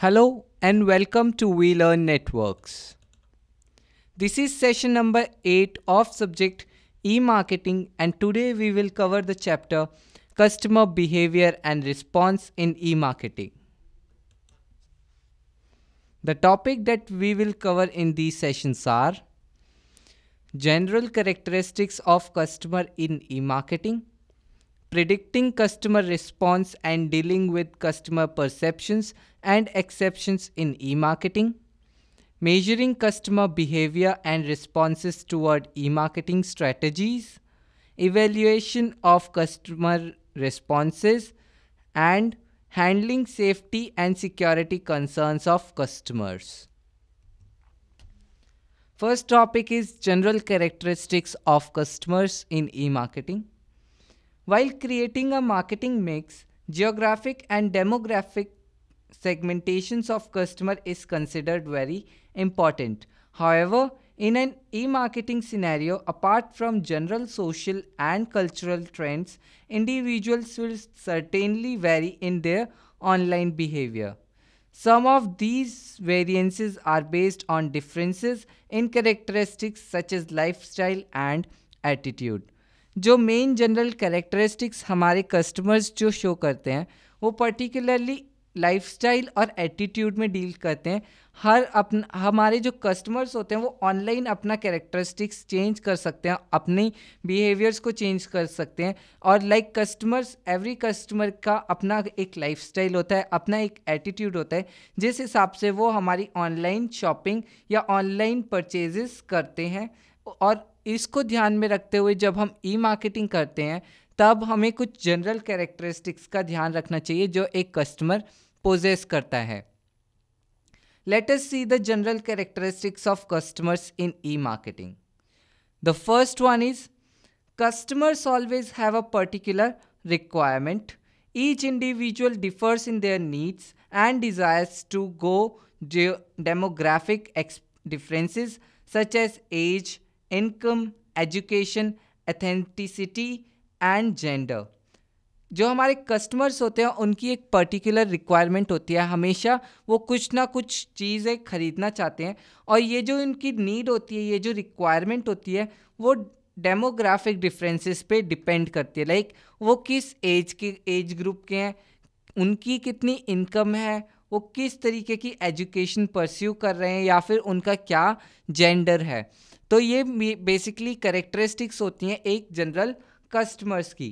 Hello and welcome to WeLearn Networks. This is session number 8 of subject e-marketing and today we will cover the chapter customer behavior and response in e-marketing. The topic that we will cover in these sessions are general characteristics of customer in e-marketing, predicting customer response and dealing with customer perceptions and exceptions in e-marketing, measuring customer behavior and responses toward e-marketing strategies, evaluation of customer responses, and handling safety and security concerns of customers. First topic is general characteristics of customers in e-marketing. While creating a marketing mix, geographic and demographic segmentations of customer is considered very important. However, in an e-marketing scenario, apart from general social and cultural trends, individuals will certainly vary in their online behavior. Some of these variances are based on differences in characteristics such as lifestyle and attitude. जो main general characteristics हमारे customers जो show करते हैं वो particularly lifestyle और attitude में deal करते हैं हर अपना हमारे जो कस्टमर्स होते हैं वो ऑनलाइन अपना कैरेक्टरिस्टिक्स चेंज कर सकते हैं अपने बिहेवियर्स को चेंज कर सकते हैं और लाइक कस्टमर्स एवरी कस्टमर का अपना एक लाइफस्टाइल होता है अपना एक एटीट्यूड होता है जिस हिसाब से वो हमारी ऑनलाइन शॉपिंग या ऑनलाइन परचेजेस करते हैं और इसको ध्यान में रखते हुए जब हम ई मार्केटिंग करते हैं तब हमें कुछ जनरल कैरेक्टरिस्टिक्स का ध्यान रखना चाहिए जो एक कस्टमर पोजेस करता है let us see the general characteristics of customers in e marketing the first one is customers always have a particular requirement each individual differs in their needs and desires to go demographic ex differences such as income education authenticity and gender जो हमारे customers होते हैं उनकी एक particular requirement होती है हमेशा वो कुछ ना कुछ चीज़ें ख़रीदना चाहते हैं और ये जो इनकी नीड होती है ये जो रिक्वायरमेंट होती है वो डेमोग्राफिक डिफरेंसेस पे डिपेंड करती है लाइक वो किस एज के एज ग्रुप के हैं उनकी कितनी इनकम है वो किस तरीके की एजुकेशन परस्यू कर रहे हैं या फिर उनका क्या जेंडर है तो ये बेसिकली करेक्टरिस्टिक्स होती हैं एक जनरल कस्टमर्स की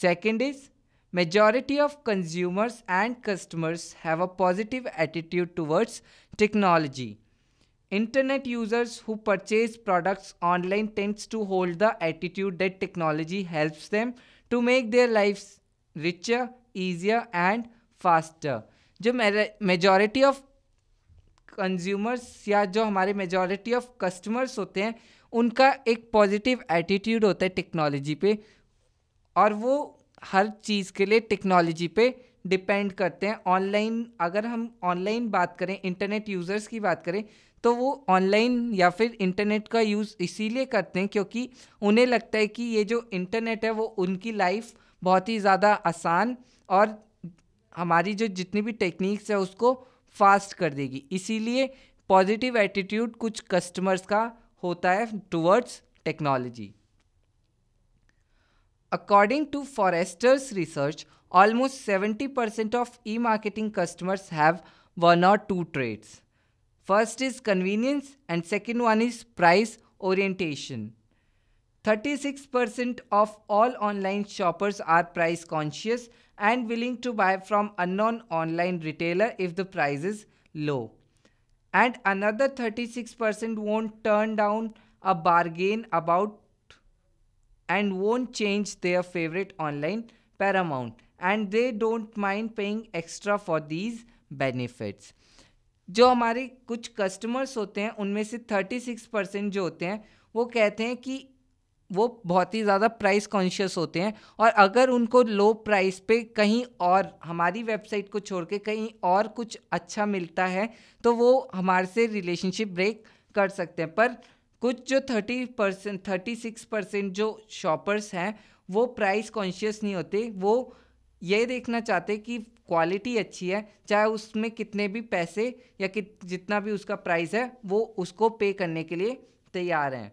second is majority of consumers and customers have a positive attitude towards technology internet users who purchase products online tends to hold the attitude that technology helps them to make their life richer easier and faster जो majority of consumers या जो हमारे majority of customers होते हैं उनका एक positive attitude होता है टेक्नोलॉजी पे और वो हर चीज़ के लिए टेक्नोलॉजी पे डिपेंड करते हैं ऑनलाइन अगर हम ऑनलाइन बात करें इंटरनेट यूज़र्स की बात करें तो वो ऑनलाइन या फिर इंटरनेट का यूज़ इसीलिए करते हैं क्योंकि उन्हें लगता है कि ये जो इंटरनेट है वो उनकी लाइफ बहुत ही ज़्यादा आसान और हमारी जो जितनी भी टेक्निक्स है उसको फास्ट कर देगी इसीलिए पॉजिटिव एटीट्यूड कुछ कस्टमर्स का होता है towards technology according to Forrester's research almost seventy percent of e marketing customers have one or two trends first is convenience and second one is price orientation thirty six percent of all online shoppers are price conscious and willing to buy from unknown online retailer if the price is low. And another 36% won't turn down a bargain about and won't change their favorite online paramount and they don't mind paying extra for these benefits. जो हमारे कुछ customers होते हैं उनमें से 36 percent जो होते हैं वो कहते हैं कि वो बहुत ही ज़्यादा प्राइस कॉन्शियस होते हैं और अगर उनको लो प्राइस पे कहीं और हमारी वेबसाइट को छोड़ के कहीं और कुछ अच्छा मिलता है तो वो हमारे से रिलेशनशिप ब्रेक कर सकते हैं पर कुछ जो thirty percent thirty six percent जो शॉपर्स हैं वो प्राइस कॉन्शियस नहीं होते वो ये देखना चाहते कि क्वालिटी अच्छी है चाहे उसमें कितने भी पैसे या कि जितना भी उसका प्राइस है वो उसको पे करने के लिए तैयार हैं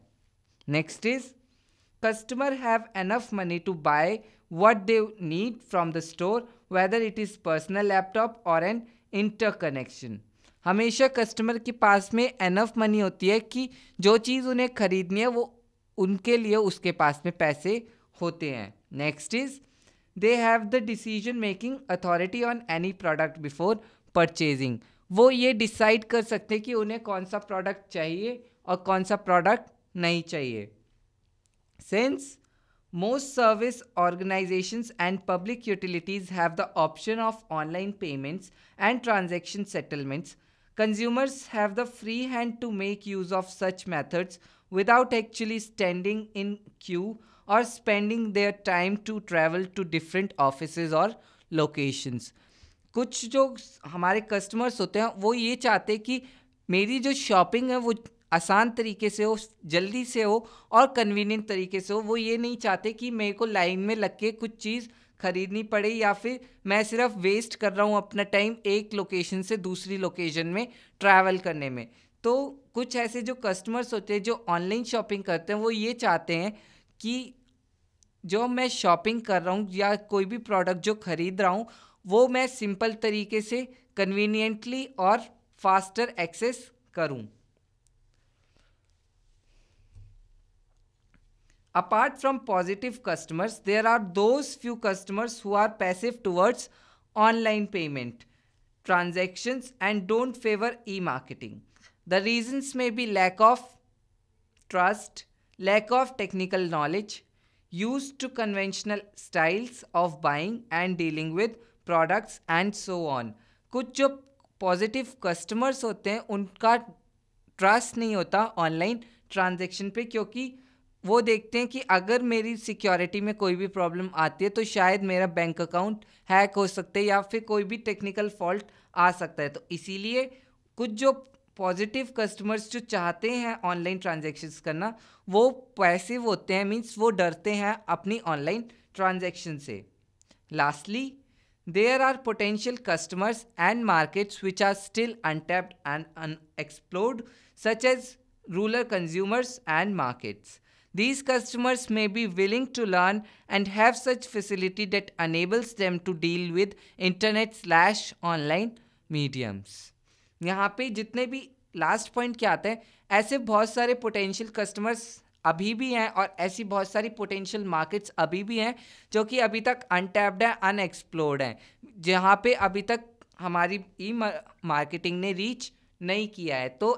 next is customer have enough money to buy what they need from the store whether it is personal laptop or an interconnection हमेशा कस्टमर के पास में एनफ मनी होती है कि जो चीज़ उन्हें खरीदनी है वो उनके लिए उसके पास में पैसे होते हैं next is they have the decision making authority on any product before purchasing वो ये डिसाइड कर सकते हैं कि उन्हें कौन सा प्रोडक्ट चाहिए और कौन सा प्रोडक्ट नहीं चाहिए Since most service organizations and public utilities have the option of online payments and transaction settlements, consumers have the free hand to make use of such methods without actually standing in queue or spending their time to travel to different offices or locations. कुछ जो हमारे customers होते हैं वो ये चाहते हैं कि मेरी जो शॉपिंग है वो आसान तरीके से हो जल्दी से हो और कन्वीनियंट तरीके से हो वो ये नहीं चाहते कि मेरे को लाइन में लग के कुछ चीज़ खरीदनी पड़े या फिर मैं सिर्फ वेस्ट कर रहा हूँ अपना टाइम एक लोकेशन से दूसरी लोकेशन में ट्रैवल करने में तो कुछ ऐसे जो कस्टमर्स होते हैं जो ऑनलाइन शॉपिंग करते हैं वो ये चाहते हैं कि जो मैं शॉपिंग कर रहा हूँ या कोई भी प्रोडक्ट जो ख़रीद रहा हूँ वो मैं सिंपल तरीके से कन्वीनियंटली और फास्टर एक्सेस करूँ apart from positive customers there are those few customers who are passive towards online payment transactions and don't favor e-marketing the reasons may be lack of trust lack of technical knowledge used to conventional styles of buying and dealing with products and so on कुछ जो positive customers होते हैं उनका trust नहीं होता online transaction पे क्योंकि वो देखते हैं कि अगर मेरी सिक्योरिटी में कोई भी प्रॉब्लम आती है तो शायद मेरा बैंक अकाउंट हैक हो सकता है या फिर कोई भी टेक्निकल फॉल्ट आ सकता है तो इसीलिए कुछ जो पॉजिटिव कस्टमर्स जो चाहते हैं ऑनलाइन ट्रांजेक्शन्स करना वो पैसिव होते हैं मीन्स वो डरते हैं अपनी ऑनलाइन ट्रांजेक्शन से lastly there are potential customers and markets which are still untapped and unexplored such as rural consumers and markets These customers may be willing to learn and have such facility that enables them to deal with internet slash online mediums. यहाँ पे जितने भी last point क्या आते हैं ऐसे बहुत सारे पोटेंशियल कस्टमर्स अभी भी हैं और ऐसी बहुत सारी पोटेंशियल मार्केट्स अभी भी हैं जो कि अभी तक अनटैप्ड हैं अनएक्सप्लोर्ड हैं जहाँ पे अभी तक हमारी ई मार्केटिंग ने रीच नहीं किया है तो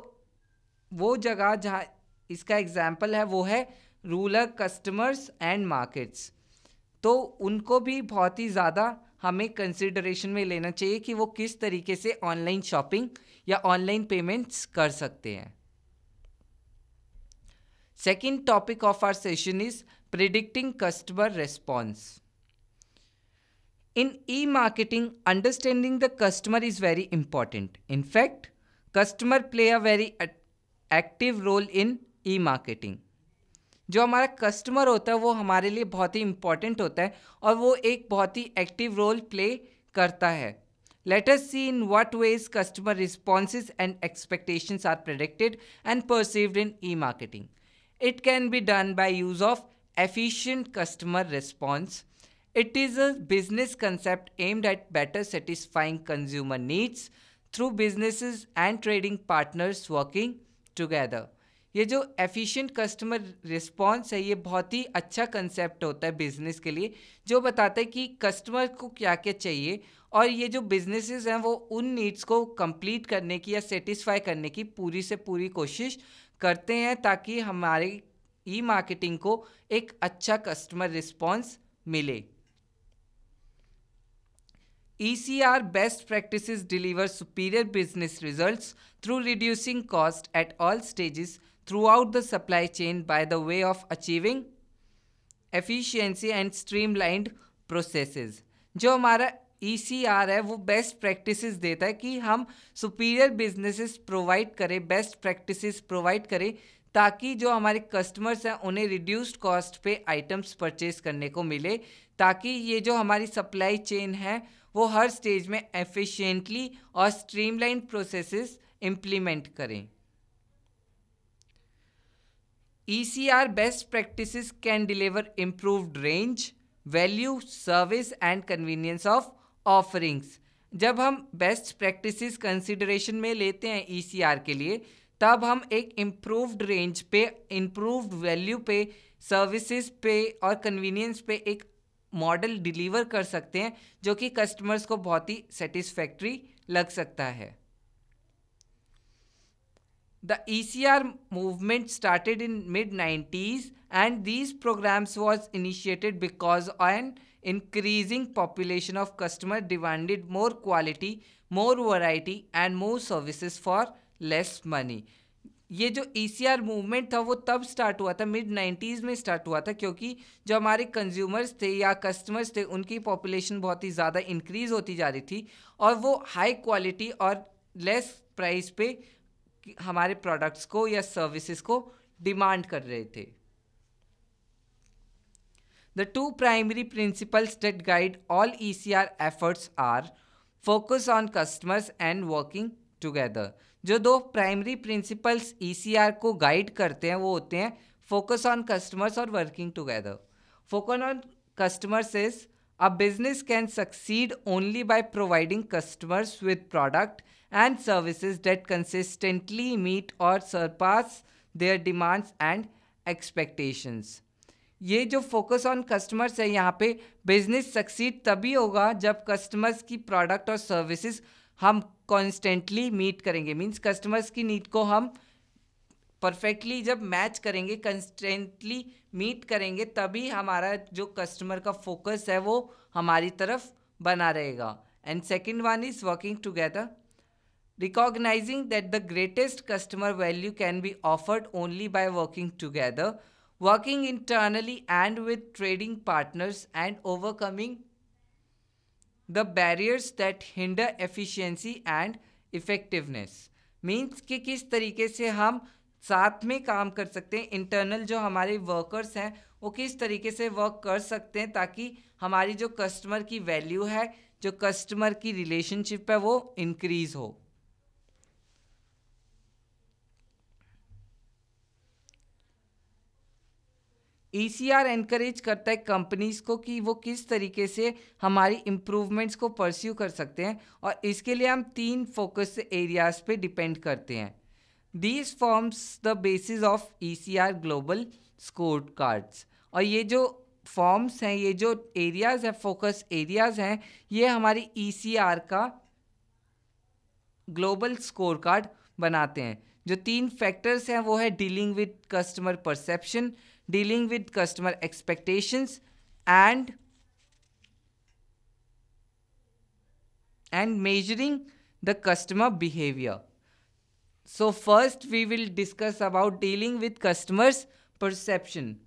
वो जगह जहाँ इसका एग्जाम्पल है वो है रूरल कस्टमर्स एंड मार्केट्स तो उनको भी बहुत ही ज़्यादा हमें कंसिडरेशन में लेना चाहिए कि वो किस तरीके से ऑनलाइन शॉपिंग या ऑनलाइन पेमेंट्स कर सकते हैं second topic of our session is predicting customer response in e marketing understanding the customer is very important in fact customer play a very active role in e marketing जो हमारा customer होता है वो हमारे लिए बहुत ही इम्पॉर्टेंट होता है और वो एक बहुत ही एक्टिव रोल प्ले करता है let us see in what ways customer responses and expectations are predicted and perceived in e marketing it can be done by use of efficient customer response it is a business concept aimed at better satisfying consumer needs through businesses and trading partners working together ये जो efficient customer response है ये बहुत ही अच्छा concept होता है business के लिए जो बताता है कि कस्टमर को क्या क्या चाहिए और ये जो बिजनेसेस हैं वो उन नीड्स को कंप्लीट करने की या सेटिस्फाई करने की पूरी से पूरी कोशिश करते हैं ताकि हमारे ई मार्केटिंग को एक अच्छा कस्टमर रिस्पॉन्स मिले E C R best practice deliver superior business result through reducing cost at all stages throughout the supply chain by the way of achieving efficiency and streamlined processes. जो हमारा ई C are है वो best practice देता है कि हम superior businesses provide करें best practice provide करें ताकि जो हमारे कस्टमर्स हैं उन्हें रिड्यूस्ड कॉस्ट पे आइटम्स परचेज करने को मिले ताकि ये जो हमारी सप्लाई चेन है वो हर स्टेज में एफिशिएंटली और स्ट्रीमलाइन प्रोसेसेस इम्प्लीमेंट करें ECR best practices can deliver improved range, value, service and convenience of offerings. जब हम best practices consideration में लेते हैं ECR के लिए तब हम एक इम्प्रूव्ड रेंज पे इम्प्रूव्ड वैल्यू पे सर्विसेज पे और कन्वीनियंस पे एक मॉडल डिलीवर कर सकते हैं जो कि कस्टमर्स को बहुत ही सेटिस्फैक्ट्री लग सकता है The ECR movement started in mid 90s and these programs was initiated because an increasing population of customer demanded more quality, more variety and more services for less money. ये जो ई movement था वो तब start हुआ था mid nineties में start हुआ था क्योंकि जो हमारे कंज्यूमर्स थे या कस्टमर्स थे उनकी पॉपुलेशन बहुत ही ज़्यादा इंक्रीज़ होती जा रही थी और वो हाई क्वालिटी और लेस प्राइस पे हमारे प्रोडक्ट्स को या सर्विसेज को डिमांड कर रहे थे the two primary principle that guide all E C R efforts are focus on customers and working together जो दो प्राइमरी प्रिंसिपल्स आर को गाइड करते हैं वो होते हैं फोकस ऑन कस्टमर्स और working together focus on customers is A business can succeed only by providing customers with product and services that consistently meet or surpass their demands and expectations. ये जो focus on customers है यहाँ पे business succeed तभी होगा जब customers की product और सर्विसेज हम कॉन्स्टेंटली मीट करेंगे मीन्स कस्टमर्स की नीड को हम परफेक्टली जब मैच करेंगे कंस्टेंटली मीट करेंगे तभी हमारा जो कस्टमर का फोकस है वो हमारी तरफ बना रहेगा and second one is working together recognizing that the greatest customer value can be offered only by working together working internally and with trading partners and overcoming the barriers that hinder efficiency and effectiveness means कि किस तरीके से हम साथ में काम कर सकते हैं इंटरनल जो हमारे वर्कर्स हैं वो किस तरीके से वर्क कर सकते हैं ताकि हमारी जो कस्टमर की वैल्यू है जो कस्टमर की रिलेशनशिप है वो इंक्रीज हो ई सी आर एनकरेज करता है कंपनीज को कि वो किस तरीके से हमारी इम्प्रूवमेंट्स को परस्यू कर सकते हैं और इसके लिए हम तीन फोकस एरियाज पे डिपेंड करते हैं these forms the basis of E C R global scorecards और ये जो फॉर्म्स हैं ये जो एरियाज हैं फोकस एरियाज हैं ये हमारी ई सी आर का ग्लोबल स्कोर कार्ड बनाते हैं जो तीन फैक्टर्स हैं वो है dealing with customer perception dealing with customer expectations and and measuring the customer behaviour So first we will discuss about dealing with customers perception.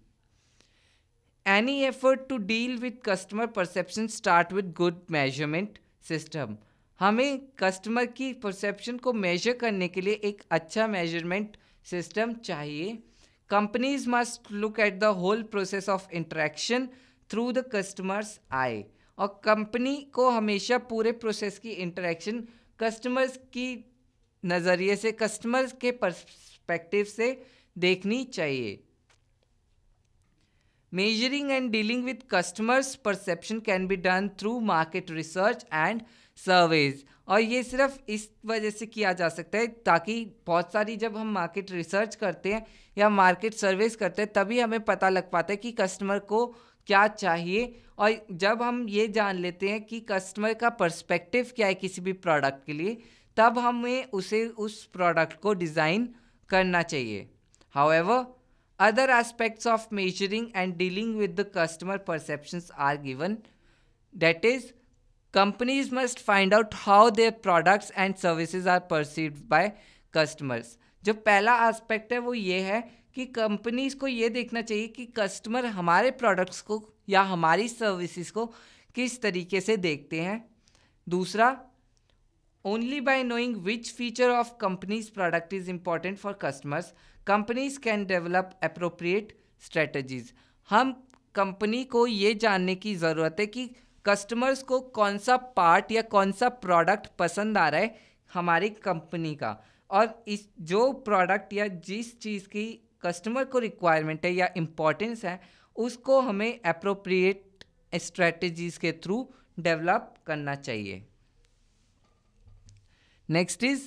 Any effort to deal with customer perception start with good measurement system. हमें customer की perception को measure करने के लिए एक अच्छा measurement system चाहिए companies must look at the whole process of interaction through the customer's eye और कंपनी को हमेशा पूरे प्रोसेस की इंटरेक्शन कस्टमर्स की नज़रिए से कस्टमर के पर्सपेक्टिव से देखनी चाहिए measuring and dealing with customers perception can be done through market research and surveys और ये सिर्फ इस वजह से किया जा सकता है ताकि बहुत सारी जब हम मार्केट रिसर्च करते हैं या मार्केट सर्वेस करते हैं तभी हमें पता लग पाता है कि कस्टमर को क्या चाहिए और जब हम ये जान लेते हैं कि कस्टमर का पर्सपेक्टिव क्या है किसी भी प्रोडक्ट के लिए तब हमें उसे उस प्रोडक्ट को डिज़ाइन करना चाहिए however other aspects of measuring and dealing with the customer perception are given that is companies must find out how their products and services are perceive by customers जो पहला एस्पेक्ट है वो ये है कि कंपनीज को ये देखना चाहिए कि कस्टमर हमारे प्रोडक्ट्स को या हमारी सर्विसेज को किस तरीके से देखते हैं दूसरा Only by knowing which feature of company's product is important for customers, companies can develop appropriate strategies. हम कंपनी को ये जानने की ज़रूरत है कि कस्टमर्स को कौन सा पार्ट या कौन सा प्रोडक्ट पसंद आ रहा है हमारी कंपनी का और इस जो प्रोडक्ट या जिस चीज़ की कस्टमर को रिक्वायरमेंट है या इम्पोर्टेंस है उसको हमें अप्रोप्रिएट स्ट्रेटजीज़ के थ्रू डेवलप करना चाहिए next is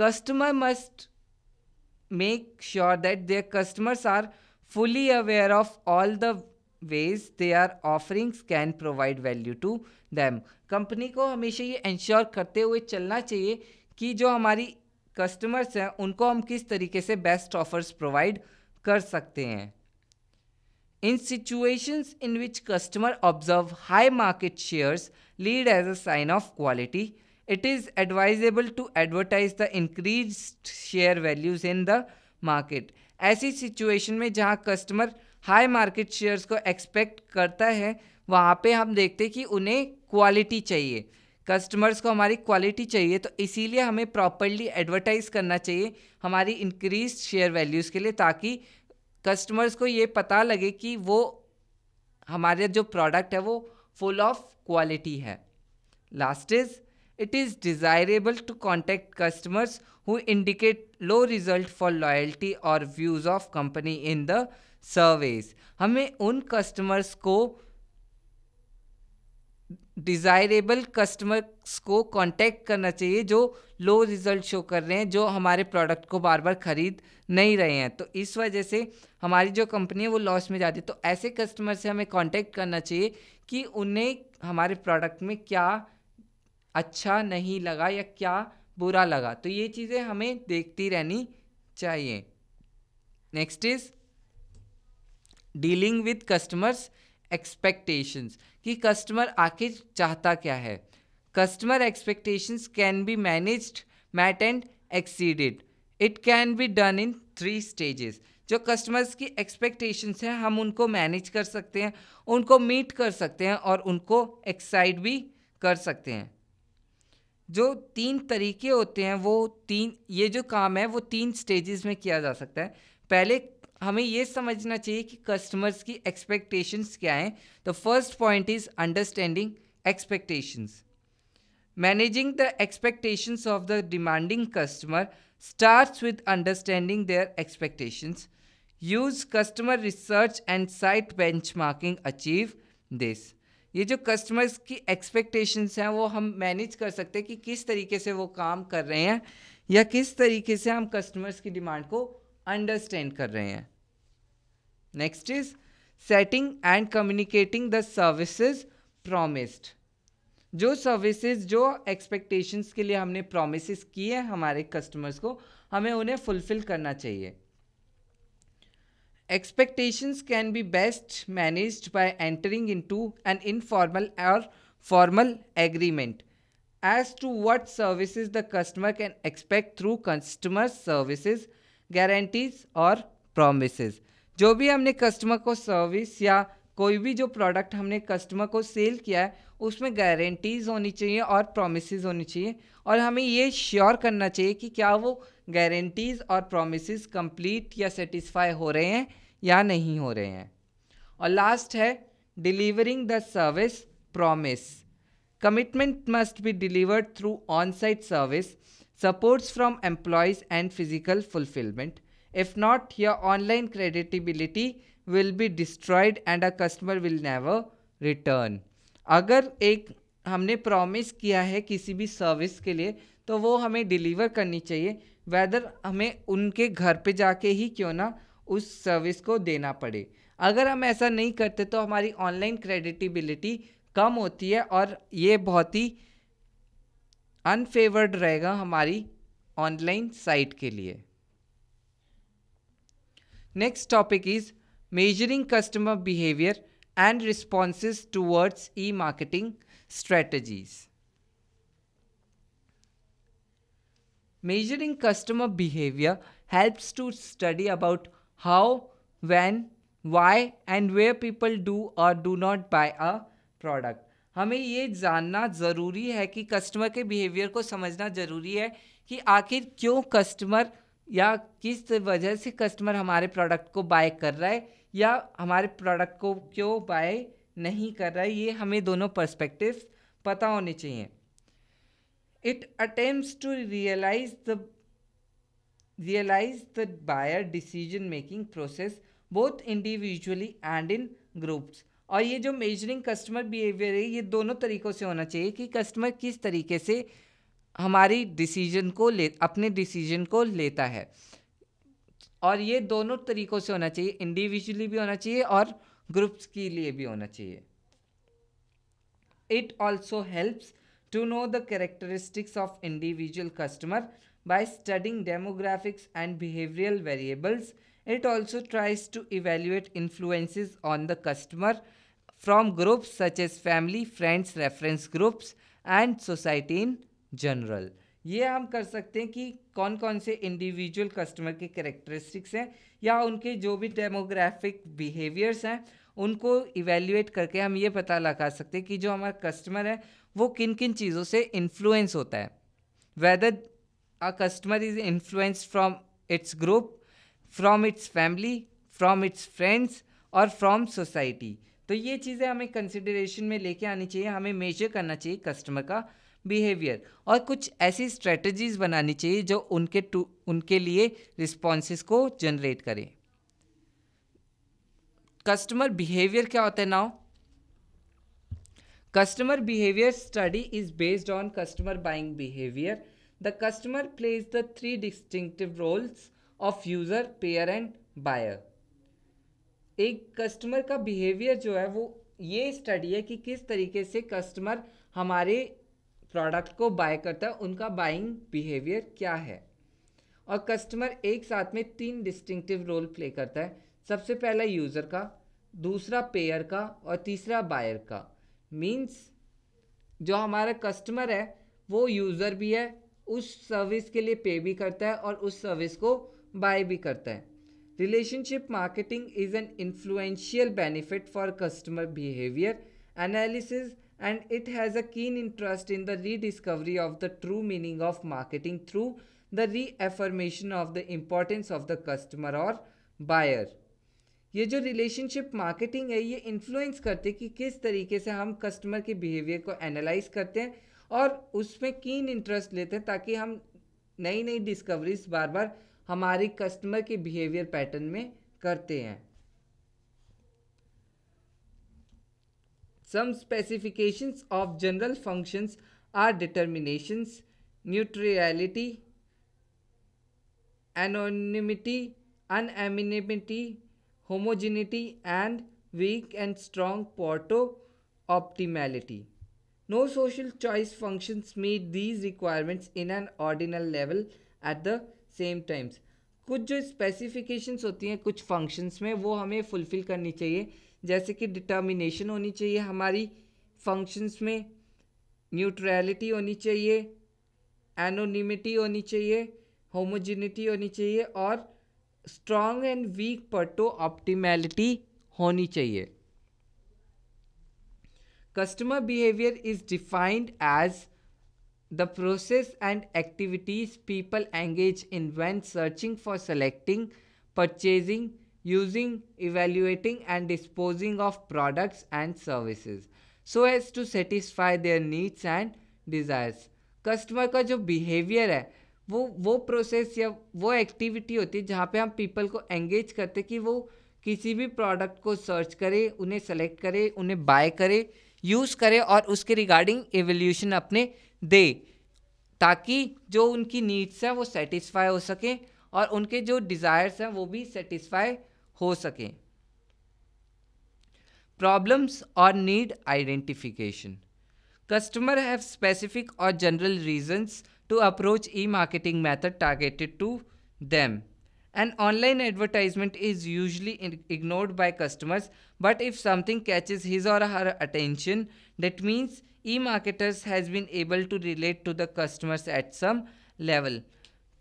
customer must make sure that that customers are are aware of all the ways they are offerings can provide value to them company को हमेशा ये इंश्योर करते हुए चलना चाहिए कि जो हमारी कस्टमर्स हैं उनको हम किस तरीके से बेस्ट ऑफर्स प्रोवाइड कर सकते हैं in situations in which customer observe high market shares lead as a sign of quality it is advisable to advertise the increased share values in the market. ऐसी सिचुएशन में जहाँ customer high market shares को expect करता है वहाँ पे हम देखते हैं कि उन्हें क्वालिटी चाहिए कस्टमर्स को हमारी क्वालिटी चाहिए तो इसीलिए हमें प्रॉपरली एडवर्टाइज़ करना चाहिए हमारी इंक्रीज शेयर वैल्यूज़ के लिए ताकि कस्टमर्स को ये पता लगे कि वो हमारे जो प्रोडक्ट है वो फुल ऑफ क्वालिटी है last is it is desirable to contact customers who indicate low result for loyalty or views of company in the surveys हमें उन कस्टमर्स को डिज़ायरेबल कस्टमर्स को कांटेक्ट करना चाहिए जो लो रिज़ल्ट शो कर रहे हैं जो हमारे प्रोडक्ट को बार बार ख़रीद नहीं रहे हैं तो इस वजह से हमारी जो कंपनी है वो लॉस में जाती है तो ऐसे कस्टमर से हमें कांटेक्ट करना चाहिए कि उन्हें हमारे प्रोडक्ट में क्या अच्छा नहीं लगा या क्या बुरा लगा तो ये चीज़ें हमें देखती रहनी चाहिए next is dealing with customers expectations कि कस्टमर आखिर चाहता क्या है customer expectations can be managed met and exceeded it can be done in three stages जो कस्टमर्स की एक्सपेक्टेशंस हैं हम उनको मैनेज कर सकते हैं उनको मीट कर सकते हैं और उनको एक्साइट भी कर सकते हैं जो तीन तरीके होते हैं वो तीन ये जो काम है वो तीन स्टेजेस में किया जा सकता है पहले हमें ये समझना चाहिए कि कस्टमर्स की एक्सपेक्टेशंस क्या हैं the first point is understanding expectations managing the expectations of the demanding customer with understanding their expectations use customer research and site benchmarking achieve this ये जो कस्टमर्स की एक्सपेक्टेशंस हैं वो हम मैनेज कर सकते हैं कि किस तरीके से वो काम कर रहे हैं या किस तरीके से हम कस्टमर्स की डिमांड को अंडरस्टैंड कर रहे हैं next is setting and communicating the services promised जो सर्विसेज जो एक्सपेक्टेशंस के लिए हमने प्रोमिस किए हैं हमारे कस्टमर्स को हमें उन्हें फुलफ़िल करना चाहिए Expectations can be best managed by entering into an informal or formal agreement as to what services the customer can expect through customer services guarantees और promises. जो भी हमने कस्टमर को सर्विस या कोई भी जो प्रोडक्ट हमने कस्टमर को सेल किया है उसमें गारंटीज़ होनी चाहिए और प्रोमिस होनी चाहिए और हमें ये श्योर करना चाहिए कि क्या वो गारंटीज और प्रोमिस कम्प्लीट या सेटिस्फाई हो रहे हैं या नहीं हो रहे हैं और लास्ट है delivering the service promise commitment must be delivered through on site service supports from employees and physical fulfilment if not your online credibility will be destroyed and a customer will never return अगर एक हमने promise किया है किसी भी service के लिए तो वो हमें डिलीवर करनी चाहिए वेदर हमें उनके घर पे जाके ही क्यों ना उस सर्विस को देना पड़े अगर हम ऐसा नहीं करते तो हमारी ऑनलाइन क्रेडिटिबिलिटी कम होती है और ये बहुत ही अनफेवर्ड रहेगा हमारी ऑनलाइन साइट के लिए next topic is measuring customer behaviour and response towards e marketing strategies Measuring customer behavior helps to study about how, when, why and where people do or do not buy a product. हमें ये जानना ज़रूरी है कि customer के behaviour को समझना ज़रूरी है कि आखिर क्यों कस्टमर या किस वजह से कस्टमर हमारे प्रोडक्ट को बाय कर रहा है या हमारे प्रोडक्ट को क्यों बाय नहीं कर रहा है ये हमें दोनों पर्सपेक्टिव पता होने चाहिए it attempts to realize the realize the buyer decision making process both individually and in groups और ये जो मेजरिंग कस्टमर बिहेवियर है ये दोनों तरीक़ों से होना चाहिए कि कस्टमर किस तरीके से हमारी डिसीजन को ले अपने डिसीजन को लेता है और ये दोनों तरीक़ों से होना चाहिए इंडिविजुअली भी होना चाहिए और ग्रुप्स के लिए भी होना चाहिए it also helps to know the characteristics of individual customer by studying demographics and behavioral variables. It also tries to evaluate influences on the customer from groups such as family, friends, reference groups and society in general. ये हम कर सकते हैं कि कौन कौन से individual customer के करेक्टरिस्टिक्स हैं या उनके जो भी डेमोग्राफिक बिहेवियर्स हैं उनको इवेल्यूएट करके हम ये पता लगा सकते हैं कि जो हमारा कस्टमर है वो किन किन चीज़ों से इन्फ्लुएंस होता है whether a customer is influence from its group from its family from its friends और फ्रॉम सोसाइटी तो ये चीज़ें हमें कंसिडरेशन में लेके आनी चाहिए हमें मेजर करना चाहिए कस्टमर का बिहेवियर और कुछ ऐसी स्ट्रेटजीज़ बनानी चाहिए जो उनके टू उनके लिए रिस्पॉन्स को जनरेट करें कस्टमर बिहेवियर क्या होता है now Customer behavior study is based on customer buying behavior. The customer plays the three distinctive roles of user, payer and buyer. एक कस्टमर का बिहेवियर जो है वो ये स्टडी है कि किस तरीके से कस्टमर हमारे प्रोडक्ट को बाय करता है उनका बाइंग बिहेवियर क्या है और कस्टमर एक साथ में तीन डिस्टिंक्टिव रोल प्ले करता है सबसे पहला यूज़र का दूसरा पेयर का और तीसरा बायर का मीन्स जो हमारा कस्टमर है वो यूज़र भी है उस सर्विस के लिए पे भी करता है और उस सर्विस को बाय भी करता है relationship marketing is an influential benefit for customer behaviour analysis and it has a keen interest in the rediscovery of the true meaning of marketing through the reaffirmation of the importance of the customer और buyer ये जो relationship marketing है ये influence करते हैं कि किस तरीके से हम कस्टमर के बिहेवियर को एनालाइज करते हैं और उसमें कीन इंटरेस्ट लेते हैं ताकि हम नई नई डिस्कवरीज बार बार हमारे कस्टमर के बिहेवियर पैटर्न में करते हैं some specifications of general functions are determinations neutrality anonymity unanimity homogeneity and weak and strong Porto optimality. No social choice functions meet these requirements in an ordinal level at the same times. कुछ जो specifications होती हैं कुछ functions में वो हमें fulfil करनी चाहिए जैसे कि डिटर्मिनेशन होनी चाहिए हमारी फंक्शंस में न्यूट्रलिटी होनी चाहिए एनोनिमिटी होनी चाहिए होमोजिनिटी होनी चाहिए और स्ट्रांग एंड वीक पर पटो ऑप्टीमैलिटी होनी चाहिए customer behaviour is defined as the process and activities people engage in when searching for selecting purchasing using evaluating and disposing of products and services so as to satisfy their needs and desires customer का जो behaviour है वो वो process या वो activity होती है जहाँ पे हम पीपल को एंगेज करते कि वो किसी भी प्रोडक्ट को सर्च करें उन्हें सेलेक्ट करें उन्हें बाय करें यूज़ करें और उसके रिगार्डिंग एवोल्यूशन अपने दे ताकि जो उनकी नीड्स हैं वो सेटिस्फाई हो सकें और उनके जो डिज़ायर्स हैं वो भी सेटिस्फाई हो सकें प्रॉब्लम्स और need identification customer have specific और general reasons to approach e-marketing method targeted to them. An online advertisement is usually ignored by customers, but if something catches his or her attention, that means e-marketers has been able to relate to the customers at some level.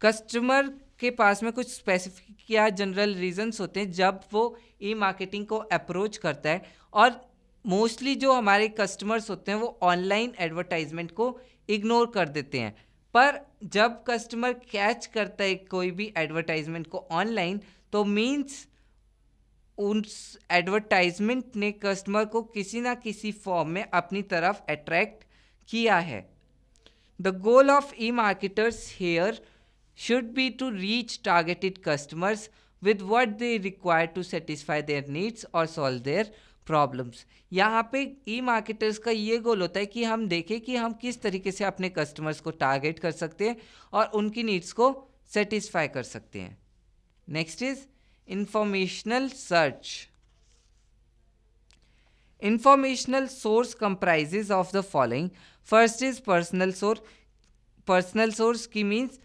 customer के पास में कुछ specific या general reasons होते हैं जब वो ई marketing को अप्रोच करता है और मोस्टली जो हमारे कस्टमर्स होते हैं वो ऑनलाइन एडवर्टाइजमेंट को इग्नोर कर देते हैं पर जब कस्टमर कैच करता है कोई भी एडवर्टाइजमेंट को ऑनलाइन तो मीन्स उस एडवर्टाइजमेंट ने कस्टमर को किसी ना किसी फॉर्म में अपनी तरफ अट्रैक्ट किया है the goal of e marketers here should be to reach targeted customers with what they require to satisfy their needs और सॉल्व देयर प्रॉब्लम्स यहाँ पे ई मार्केटर्स का ये गोल होता है कि हम देखें कि हम किस तरीके से अपने कस्टमर्स को टारगेट कर सकते हैं और उनकी नीड्स को सेटिस्फाई कर सकते हैं next is informational search informational source comprises of the following first is personal source personal source की मीन्स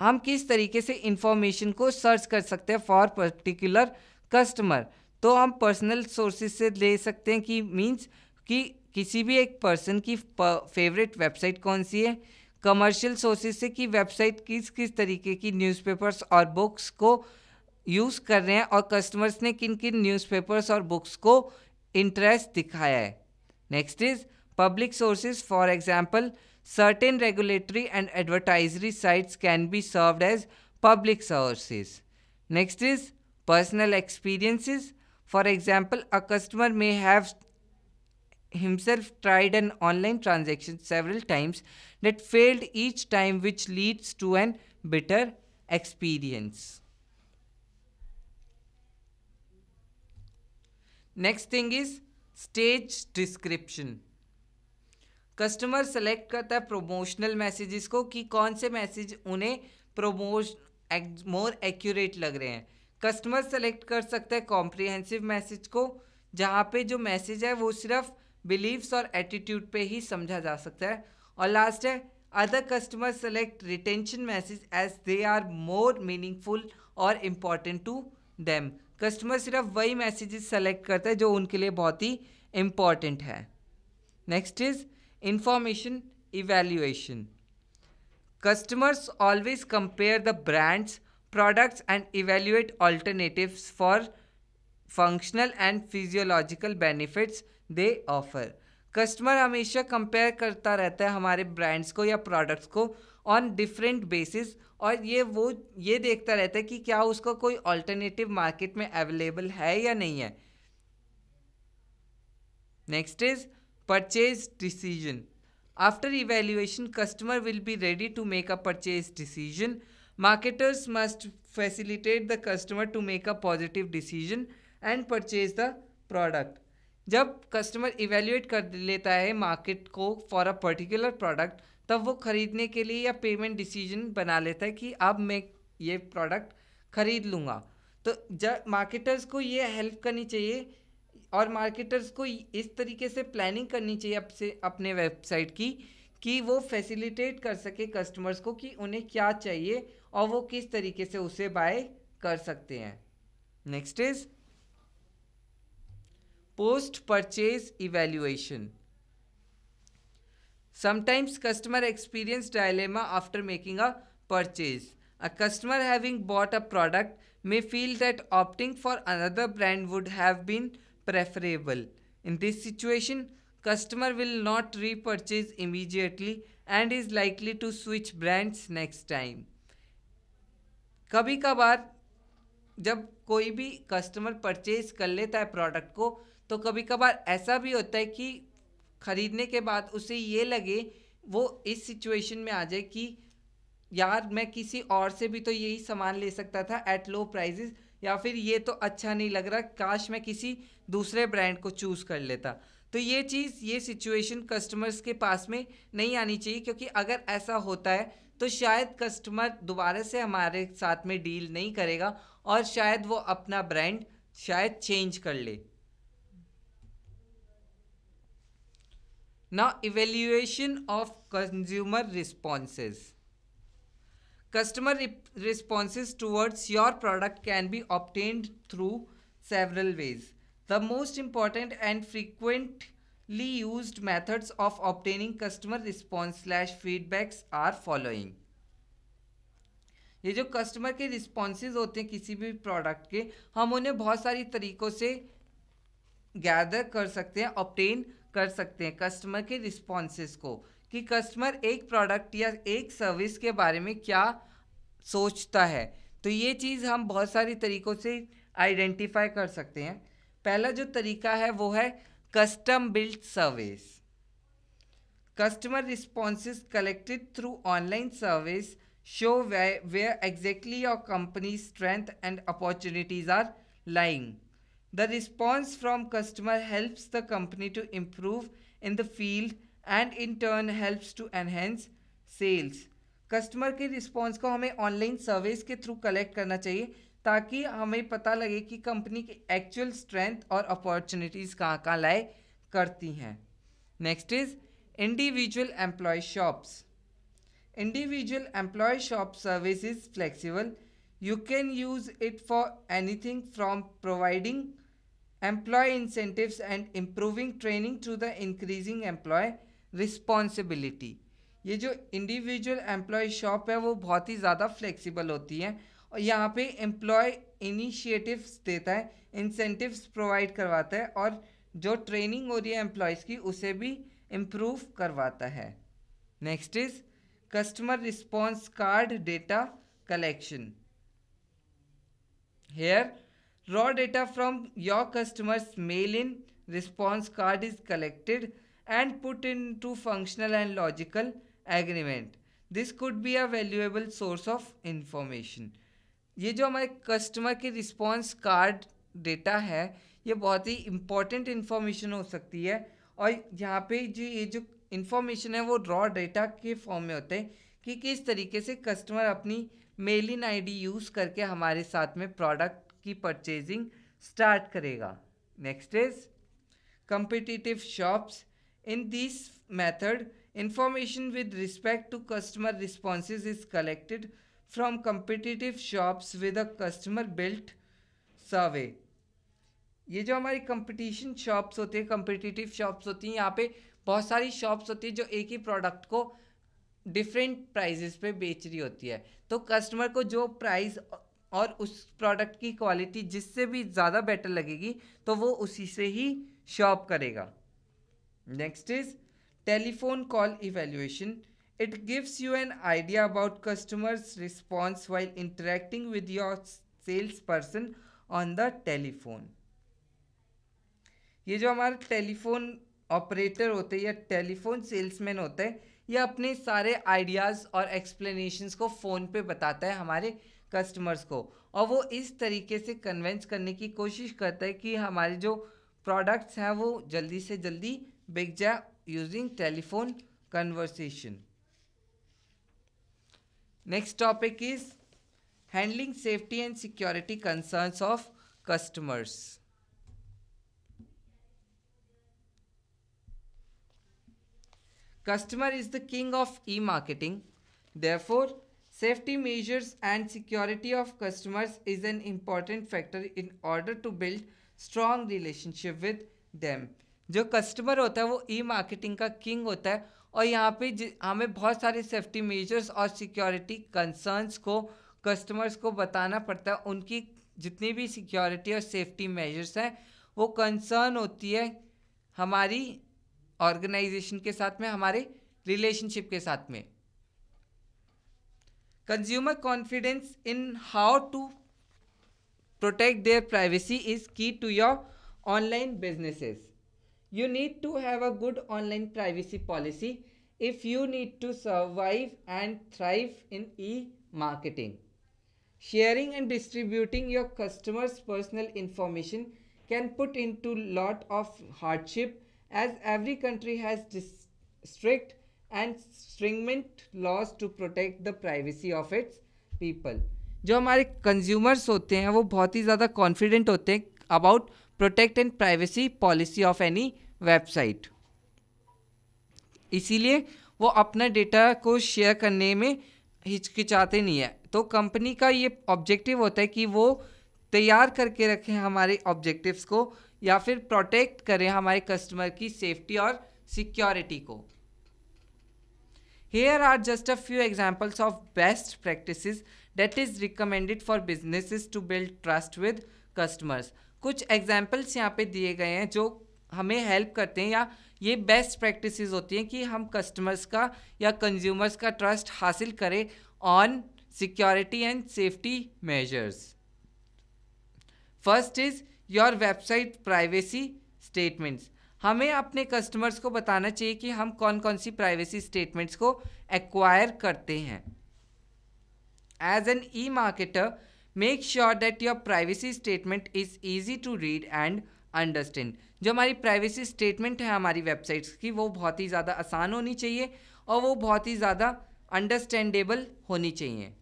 हम किस तरीके से इंफॉर्मेशन को सर्च कर सकते हैं फॉर पर्टिकुलर कस्टमर तो हम पर्सनल सोर्सेज से ले सकते हैं कि मींस कि किसी भी एक पर्सन की फेवरेट वेबसाइट कौन सी है कमर्शियल सोर्सेज से कि वेबसाइट किस किस तरीके की न्यूज़पेपर्स और बुक्स को यूज़ कर रहे हैं और कस्टमर्स ने किन किन न्यूज़पेपर्स और बुक्स को इंटरेस्ट दिखाया है next is public sources for example certain regulatory and advertisory sites can be serve as public sources next is personal experiences For example, a customer may have himself tried an online transaction several times that failed each time which leads to an bitter experience. Next thing is stage description. Customer select करता है promotional messages को कि कौन से message उन्हें प्रोमोश more accurate लग रहे हैं कस्टमर सेलेक्ट कर सकता है कॉम्प्रिहेंसिव मैसेज को जहाँ पे जो मैसेज है वो सिर्फ बिलीव्स और एटीट्यूड पे ही समझा जा सकता है और लास्ट है other customer select retention message as they are more meaningful और इम्पॉर्टेंट टू देम कस्टमर सिर्फ वही मैसेजेस सेलेक्ट करता है जो उनके लिए बहुत ही इम्पॉर्टेंट है next is information evaluation customers always compare the brands products and evaluate alternatives for functional and physiological benefits they offer customer हमेशा कंपेयर करता रहता है हमारे ब्रांड्स को या प्रोडक्ट्स को ऑन डिफरेंट बेसिस और ये वो ये देखता रहता है कि क्या उसको कोई ऑल्टरनेटिव मार्केट में अवेलेबल है या नहीं है next is purchase decision after evaluation customer will be ready to make a purchase decision marketers must facilitate the customer to make a positive decision and purchase the product जब customer evaluate कर लेता है market को for a particular product तब वो ख़रीदने के लिए या पेमेंट डिसीजन बना लेता है कि अब मैं ये प्रोडक्ट ख़रीद लूँगा तो जब मार्केटर्स को ये हेल्प करनी चाहिए और मार्केटर्स को इस तरीके से प्लानिंग करनी चाहिए अपसे अपने वेबसाइट की कि वो फैसिलिटेट कर सके कस्टमर्स को कि उन्हें क्या चाहिए और वो किस तरीके से उसे बाय कर सकते हैं next is post purchase evaluation sometimes customer experience dilemma after making a purchase a customer having bought a product may feel that opting for another brand would have been preferable in this situation customer will not repurchase immediately and is likely to switch brands next time. कभी कभार जब कोई भी customer purchase कर लेता है product को तो कभी कभार ऐसा भी होता है कि ख़रीदने के बाद उसे ये लगे वो इस सिचुएशन में आ जाए कि यार मैं किसी और से भी तो यही सामान ले सकता था एट लो प्राइजेस या फिर ये तो अच्छा नहीं लग रहा काश मैं किसी दूसरे ब्रांड को चूज़ कर लेता तो ये चीज़ ये सिचुएशन कस्टमर्स के पास में नहीं आनी चाहिए क्योंकि अगर ऐसा होता है तो शायद कस्टमर दोबारा से हमारे साथ में डील नहीं करेगा और शायद वो अपना ब्रांड शायद चेंज कर ले ना evaluation of consumer responses customer responses towards your product can be obtained through several ways the most important and frequently used methods of obtaining customer response slash feedbacks are following ये जो customer के responses होते हैं किसी भी product के हम उन्हें बहुत सारी तरीक़ों से गैदर कर सकते हैं ऑप्टेन कर सकते हैं कस्टमर के रिस्पॉन्सेज को कि कस्टमर एक प्रोडक्ट या एक सर्विस के बारे में क्या सोचता है तो ये चीज़ हम बहुत सारी तरीक़ों से आइडेंटिफाई कर सकते हैं पहला जो तरीका है वो है custom build service customer responses collected through online service show way way exactly your company strength and opportunities are lying the response from customer helps the company to improve in the field and in turn helps to enhance sales customer के response को हमें online service के थ्रू collect करना चाहिए ताकि हमें पता लगे कि कंपनी की एक्चुअल स्ट्रेंथ और अपॉर्चुनिटीज़ कहाँ कहाँ लाए करती हैं next is individual employee shops individual employee shop service is flexible you can use it for anything from providing employee incentives and improving training to the increasing employee responsibility ये जो individual employee shop है वो बहुत ही ज़्यादा flexible होती हैं और यहाँ पे एम्प्लॉय इनिशिएटिव्स देता है इंसेंटिव्स प्रोवाइड करवाता है और जो ट्रेनिंग हो रही है एम्प्लॉयज़ की उसे भी इम्प्रूव करवाता है next is customer response card data collection here raw data from your customers mail in response card is collected and put into functional and logical agreement this could be a valuable source of information ये जो हमारे customer के response card data है ये बहुत ही important information हो सकती है और यहाँ पे जो ये जो इन्फॉर्मेशन है वो रॉ डेटा के फॉर्म में होते हैं कि किस तरीके से कस्टमर अपनी मेल इन आई यूज़ करके हमारे साथ में प्रोडक्ट की परचेजिंग स्टार्ट करेगा next is competitive shops in this method information with respect to customer response is collected from competitive shops with a customer built survey ये जो हमारी कंपटीशन शॉप्स होती है कंपटिटिव शॉप्स होती हैं यहाँ पे बहुत सारी शॉप्स होती है जो एक ही प्रोडक्ट को डिफरेंट प्राइजेस पे बेच रही होती है तो कस्टमर को जो प्राइस और उस प्रोडक्ट की क्वालिटी जिससे भी ज़्यादा बेटर लगेगी तो वो उसी से ही शॉप करेगा next is telephone call evaluation It gives you an idea about customers' response while interacting with your salesperson on the telephone. ये जो हमारे टेलीफोन ऑपरेटर होते हैं या टेलीफोन सेल्समैन होते हैं ये अपने सारे आइडियाज़ और एक्सप्लेनेशंस को फ़ोन पे बताता है हमारे कस्टमर्स को और वो इस तरीके से कन्वेंस करने की कोशिश करता है कि हमारे जो प्रोडक्ट्स हैं वो जल्दी से जल्दी बिक जाए using telephone conversation Next topic is handling safety and security concerns of customers. Customer is the king of e-marketing. Therefore, safety measures and security of customers is an important factor in order to build strong relationship with them. जो customer होता है वो ई marketing का king होता है और यहाँ पे हमें बहुत सारे सेफ्टी मेजर्स और सिक्योरिटी कंसर्न्स को कस्टमर्स को बताना पड़ता है उनकी जितनी भी सिक्योरिटी और सेफ्टी मेजर्स हैं वो कंसर्न होती है हमारी ऑर्गेनाइजेशन के साथ में हमारे रिलेशनशिप के साथ में consumer confidence in how to protect their privacy is key to your online businesses you need to have a good online privacy policy if you need to survive and thrive in e-marketing. Sharing and distributing your customers' personal information can put into lot of hardship as every country has strict and stringent laws to protect the privacy of its people. जो हमारे consumers होते हैं वो बहुत ही ज़्यादा confident होते हैं about protect and privacy policy of any website इसीलिए वो अपना डेटा को शेयर करने में हिचकिचाते नहीं है तो कंपनी का ये ऑब्जेक्टिव होता है कि वो तैयार करके रखें हमारे ऑब्जेक्टिव्स को या फिर प्रोटेक्ट करें हमारे कस्टमर की सेफ्टी और सिक्योरिटी को here are just a few examples of best practice that is recommended for businesses to build trust with customers कुछ एग्जाम्पल्स यहाँ पे दिए गए हैं जो हमें हेल्प करते हैं या ये बेस्ट प्रैक्टिसेस होती हैं कि हम कस्टमर्स का या कंज्यूमर्स का ट्रस्ट हासिल करें on security and safety measures first is your website privacy statements हमें अपने कस्टमर्स को बताना चाहिए कि हम कौन कौन सी प्राइवेसी स्टेटमेंट्स को एक्वायर करते हैं as an e marketer make sure that your privacy statement is easy to read and understand जो हमारी प्राइवेसी स्टेटमेंट है हमारी वेबसाइट्स की वो बहुत ही ज़्यादा आसान होनी चाहिए और वो बहुत ही ज़्यादा अंडरस्टैंडेबल होनी चाहिए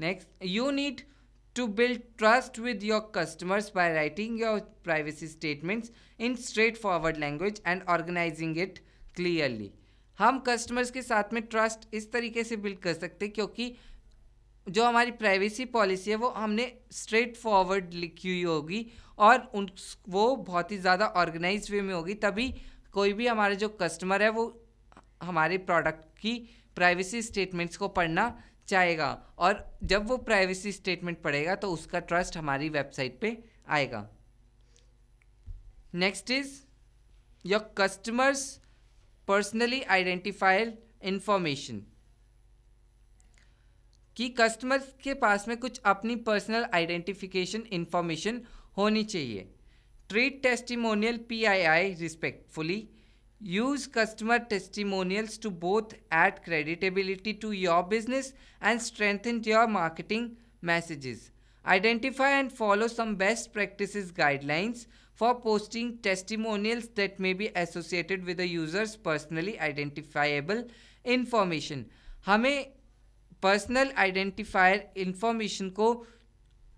next you need to build trust with your customers by writing your privacy statements in straightforward language and organising it clearly हम कस्टमर्स के साथ में ट्रस्ट इस तरीके से बिल्ड कर सकते क्योंकि जो हमारी प्राइवेसी पॉलिसी है वो हमने स्ट्रेट फॉरवर्ड लिखी हुई होगी और उन वो बहुत ही ज़्यादा ऑर्गेनाइज वे में होगी तभी कोई भी हमारे जो कस्टमर है वो हमारे प्रोडक्ट की प्राइवेसी स्टेटमेंट्स को पढ़ना चाहेगा और जब वो प्राइवेसी स्टेटमेंट पढ़ेगा तो उसका ट्रस्ट हमारी वेबसाइट पे आएगा next is your customers personally identified information कि कस्टमर्स के पास में कुछ अपनी पर्सनल आइडेंटिफिकेशन इंफॉर्मेशन होनी चाहिए treat testimonial P I I respectfully use customer testimonials to both add credibility to your business and strengthen your marketing messages identify and follow some best practice guidelines for posting testimonials that may be associated with the users personally identifiable information हमें personal identifier information को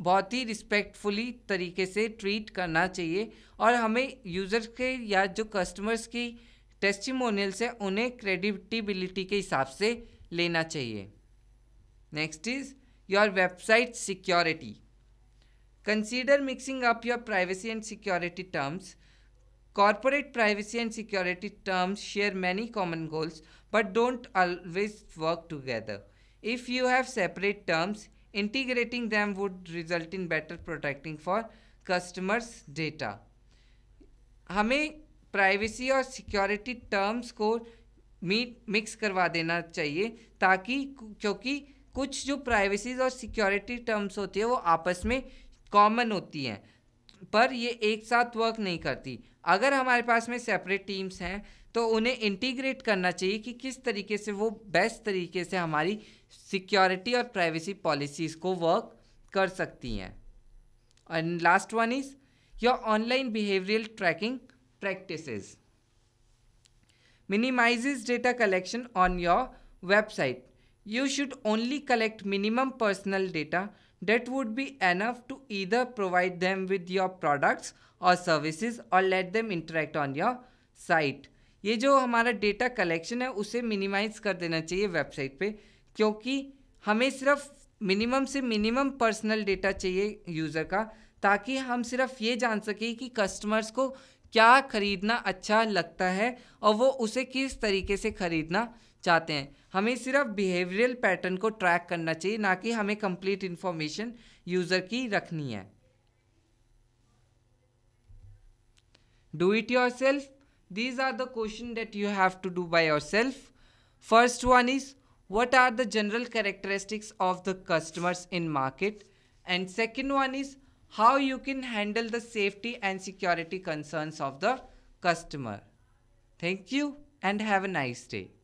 बहुत ही respectfully तरीके से treat करना चाहिए और हमें user के या जो कस्टमर्स की टेस्टिमोनियल्स है उन्हें क्रेडिबिलिटी के हिसाब से लेना चाहिए next is your website security consider mixing up your privacy and security terms corporate privacy and security terms share many common goals but don't always work together If you have separate terms, integrating them would result in better protecting for customers data. हमें privacy और security terms को meet mix करवा देना चाहिए ताकि क्योंकि कुछ जो privacy और security terms होती है वो आपस में common होती हैं पर ये एक साथ वर्क नहीं करती अगर हमारे पास में सेपरेट टीम्स हैं तो उन्हें इंटीग्रेट करना चाहिए कि किस तरीके से वो बेस्ट तरीके से हमारी सिक्योरिटी और प्राइवेसी पॉलिसीज को वर्क कर सकती हैं and last one is your online behavioural tracking practice minimise data collection on your website you should only collect minimum personal data that would be enough to either provide them with your products और services और let them interact on your site ये जो हमारा data collection है उसे minimise कर देना चाहिए वेबसाइट पर क्योंकि हमें सिर्फ मिनिमम से मिनिमम पर्सनल डेटा चाहिए यूज़र का ताकि हम सिर्फ ये जान सकें कि कस्टमर्स को क्या खरीदना अच्छा लगता है और वो उसे किस तरीके से ख़रीदना चाहते हैं हमें सिर्फ बिहेवियरल पैटर्न को ट्रैक करना चाहिए ना कि हमें कंप्लीट इन्फॉर्मेशन यूज़र की रखनी है do it yourself these are the question that you have to do by yourself first one is what are the general characteristics of the customers in market and second one is how you can handle the safety and security concerns of the customer. Thank you and have a nice day.